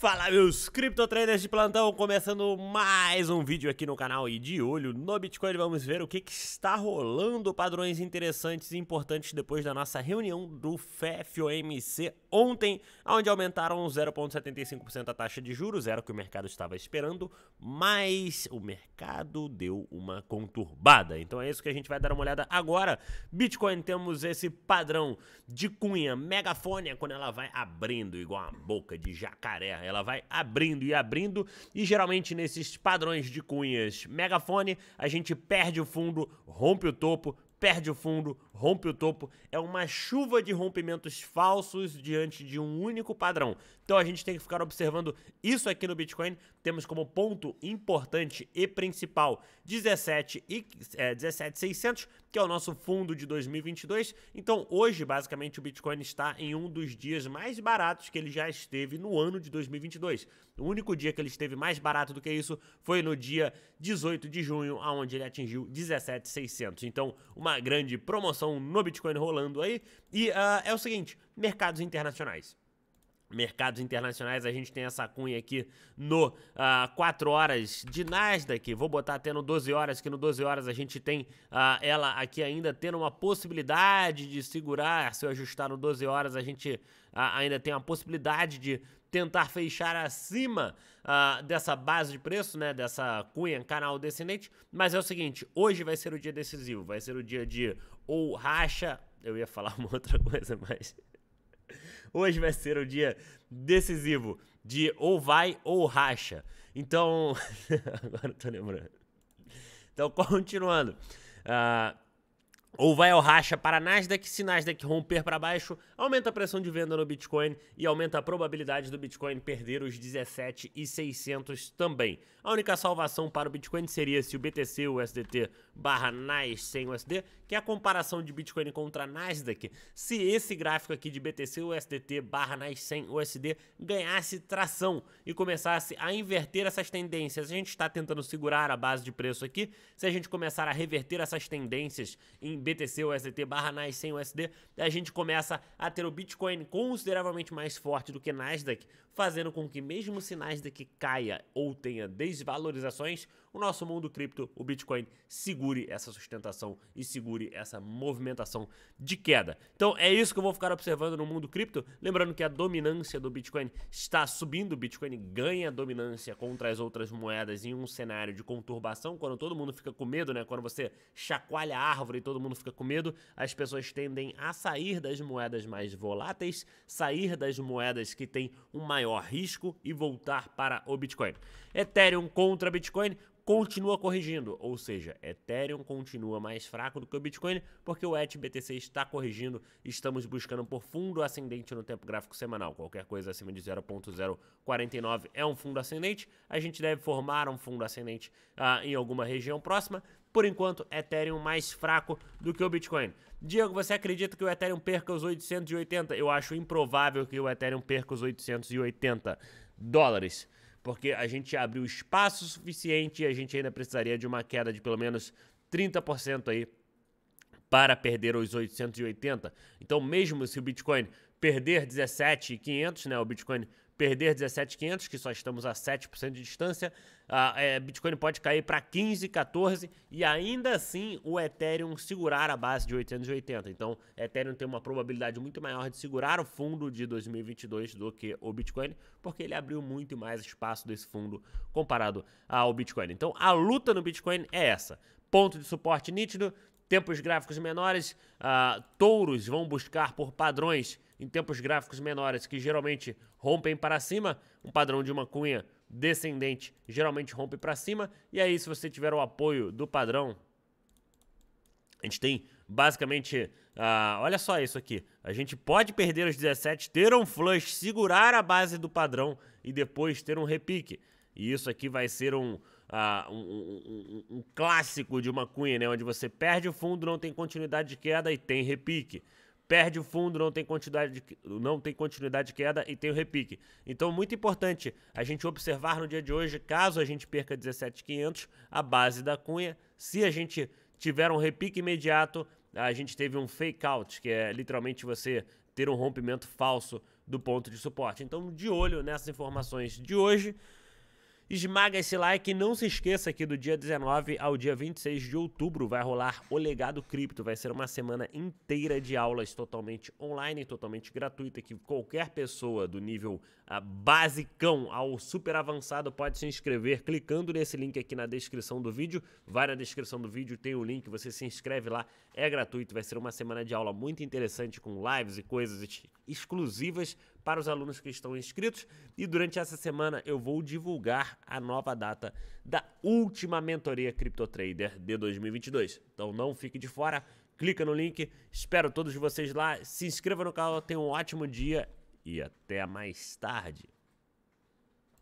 Fala meus criptotraders de plantão, começando mais um vídeo aqui no canal e de olho no Bitcoin vamos ver o que, que está rolando, padrões interessantes e importantes depois da nossa reunião do FEFOMC ontem, onde aumentaram 0,75% a taxa de juros, era o que o mercado estava esperando, mas o mercado deu uma conturbada, então é isso que a gente vai dar uma olhada agora. Bitcoin temos esse padrão de cunha megafônia quando ela vai abrindo igual a boca de jacaré, ela vai abrindo e abrindo, e geralmente nesses padrões de cunhas megafone, a gente perde o fundo, rompe o topo, perde o fundo, rompe o topo. É uma chuva de rompimentos falsos diante de um único padrão. Então a gente tem que ficar observando isso aqui no Bitcoin. Temos como ponto importante e principal 17 e é, 17600 que é o nosso fundo de 2022. Então, hoje, basicamente, o Bitcoin está em um dos dias mais baratos que ele já esteve no ano de 2022. O único dia que ele esteve mais barato do que isso foi no dia 18 de junho, aonde ele atingiu 17,600. Então, uma grande promoção no Bitcoin rolando aí. E uh, é o seguinte, mercados internacionais mercados internacionais, a gente tem essa cunha aqui no uh, ah, 4 horas de Nasdaq, vou botar até no 12 horas, que no 12 horas a gente tem uh, ela aqui ainda tendo uma possibilidade de segurar, se eu ajustar no 12 horas a gente uh, ainda tem a possibilidade de tentar fechar acima uh, dessa base de preço, né, dessa cunha, canal descendente, mas é o seguinte, hoje vai ser o dia decisivo, vai ser o dia de ou racha, eu ia falar uma outra coisa, mas Hoje vai ser o dia decisivo de ou vai ou racha. Então, agora eu tô lembrando. Então, continuando. Uh, ou vai ao racha para Nasdaq, se Nasdaq romper para baixo, aumenta a pressão de venda no Bitcoin e aumenta a probabilidade do Bitcoin perder os 17,600 também. A única salvação para o Bitcoin seria se o BTC o USDT barra NAS sem USD, que é a comparação de Bitcoin contra Nasdaq, se esse gráfico aqui de BTC USDT barra NAS sem USD ganhasse tração e começasse a inverter essas tendências. A gente está tentando segurar a base de preço aqui, se a gente começar a reverter essas tendências em BTC ou USDT barra NASDAQ USD, a gente começa a ter o Bitcoin consideravelmente mais forte do que Nasdaq, fazendo com que mesmo se Nasdaq caia ou tenha desvalorizações, o nosso mundo cripto, o Bitcoin, segure essa sustentação e segure essa movimentação de queda. Então é isso que eu vou ficar observando no mundo cripto, lembrando que a dominância do Bitcoin está subindo, o Bitcoin ganha dominância contra as outras moedas em um cenário de conturbação, quando todo mundo fica com medo, né? Quando você chacoalha a árvore e todo mundo mundo fica com medo, as pessoas tendem a sair das moedas mais voláteis, sair das moedas que têm um maior risco e voltar para o Bitcoin. Ethereum contra Bitcoin continua corrigindo, ou seja, Ethereum continua mais fraco do que o Bitcoin, porque o ETBTC está corrigindo, estamos buscando por fundo ascendente no tempo gráfico semanal, qualquer coisa acima de 0.049 é um fundo ascendente, a gente deve formar um fundo ascendente ah, em alguma região próxima, por enquanto, Ethereum mais fraco do que o Bitcoin. Diego, você acredita que o Ethereum perca os 880? Eu acho improvável que o Ethereum perca os 880 dólares, porque a gente abriu espaço suficiente e a gente ainda precisaria de uma queda de pelo menos 30% aí para perder os 880. Então, mesmo se o Bitcoin perder 17.500, né, o Bitcoin perder 17,500, que só estamos a 7% de distância, a, ah, é, Bitcoin pode cair para 15, 14 e ainda assim o Ethereum segurar a base de 880. Então, Ethereum tem uma probabilidade muito maior de segurar o fundo de 2022 do que o Bitcoin, porque ele abriu muito mais espaço desse fundo comparado ao Bitcoin. Então, a luta no Bitcoin é essa. Ponto de suporte nítido, tempos gráficos menores, uh, touros vão buscar por padrões em tempos gráficos menores, que geralmente rompem para cima, um padrão de uma cunha descendente geralmente rompe para cima, e aí se você tiver o apoio do padrão, a gente tem basicamente, uh, olha só isso aqui, a gente pode perder os 17, ter um flush, segurar a base do padrão e depois ter um repique. E isso aqui vai ser um, uh, um, um, um, clássico de uma cunha, né? Onde você perde o fundo, não tem continuidade de queda e tem repique. Perde o fundo, não tem continuidade de, não tem continuidade de queda e tem o repique. Então, muito importante a gente observar no dia de hoje, caso a gente perca 17,500, a base da cunha. Se a gente tiver um repique imediato, a gente teve um fake out, que é literalmente você ter um rompimento falso do ponto de suporte. Então, de olho nessas informações de hoje. Esmaga esse like e não se esqueça que do dia 19 ao dia 26 de outubro vai rolar o Legado Cripto. Vai ser uma semana inteira de aulas totalmente online, totalmente gratuita, que qualquer pessoa do nível ah, basicão ao super avançado pode se inscrever clicando nesse link aqui na descrição do vídeo. Vai na descrição do vídeo, tem o link, você se inscreve lá, é gratuito. Vai ser uma semana de aula muito interessante com lives e coisas exclusivas para os alunos que estão inscritos. E durante essa semana eu vou divulgar a nova data da última mentoria CryptoTrader de 2022. Então não fique de fora, clica no link, espero todos vocês lá, se inscreva no canal, tenha um ótimo dia e até mais tarde.